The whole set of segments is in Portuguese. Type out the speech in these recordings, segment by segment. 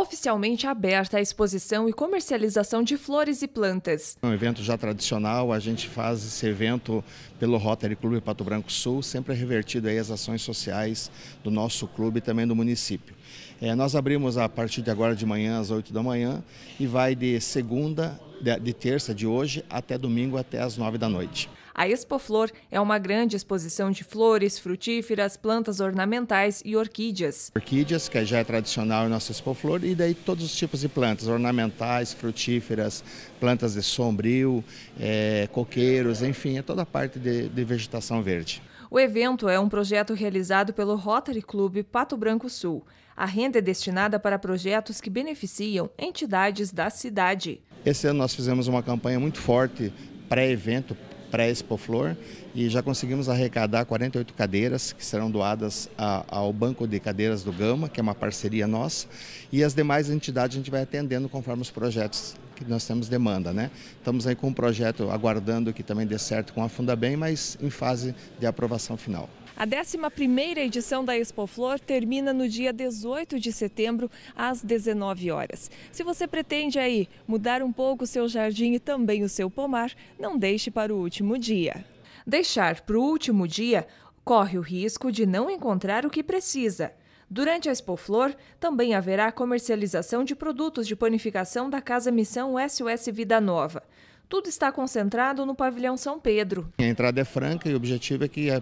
oficialmente aberta a exposição e comercialização de flores e plantas. É um evento já tradicional, a gente faz esse evento pelo Rotary Clube Pato Branco Sul, sempre revertido aí as ações sociais do nosso clube e também do município. É, nós abrimos a partir de agora de manhã, às 8 da manhã, e vai de segunda, de, de terça de hoje, até domingo, até às 9 da noite. A Expoflor é uma grande exposição de flores, frutíferas, plantas ornamentais e orquídeas. Orquídeas, que já é tradicional em nossa Expoflor, e daí todos os tipos de plantas, ornamentais, frutíferas, plantas de sombrio, é, coqueiros, enfim, é toda a parte de, de vegetação verde. O evento é um projeto realizado pelo Rotary Club Pato Branco Sul. A renda é destinada para projetos que beneficiam entidades da cidade. Esse ano nós fizemos uma campanha muito forte pré-evento, pré flor e já conseguimos arrecadar 48 cadeiras que serão doadas a, ao Banco de Cadeiras do Gama, que é uma parceria nossa, e as demais entidades a gente vai atendendo conforme os projetos que nós temos demanda. Né? Estamos aí com um projeto aguardando que também dê certo com a Fundabem, mas em fase de aprovação final. A 11ª edição da Expo Flor termina no dia 18 de setembro, às 19 horas. Se você pretende aí mudar um pouco o seu jardim e também o seu pomar, não deixe para o último dia. Deixar para o último dia corre o risco de não encontrar o que precisa. Durante a Expo Flor, também haverá comercialização de produtos de panificação da Casa Missão SOS Vida Nova. Tudo está concentrado no pavilhão São Pedro. A entrada é franca e o objetivo é que é,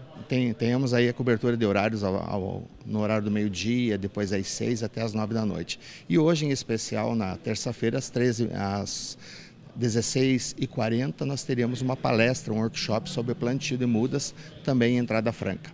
tenhamos aí a cobertura de horários ao, ao, no horário do meio-dia, depois às seis até às nove da noite. E hoje, em especial, na terça-feira, às 13 às 16h40, nós teríamos uma palestra, um workshop sobre plantio de mudas, também em entrada franca.